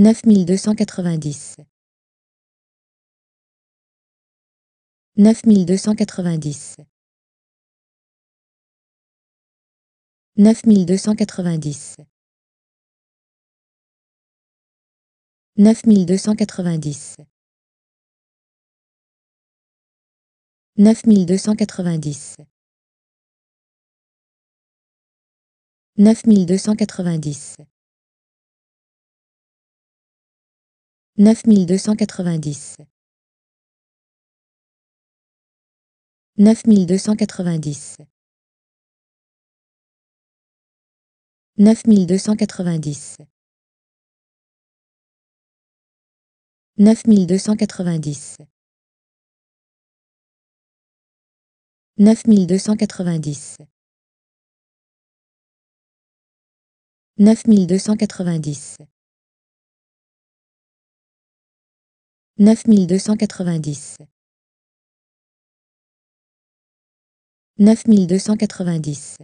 neuf mille deux cent quatre-vingt-dix. neuf mille deux cent quatre-vingt-dix. neuf mille deux cent quatre-vingt-dix. neuf mille deux cent quatre-vingt-dix. neuf mille deux cent quatre-vingt-dix. 9290 9290 9290 9290 9290 9290 Neuf mille deux cent quatre-vingt-dix. Neuf mille deux cent quatre-vingt-dix.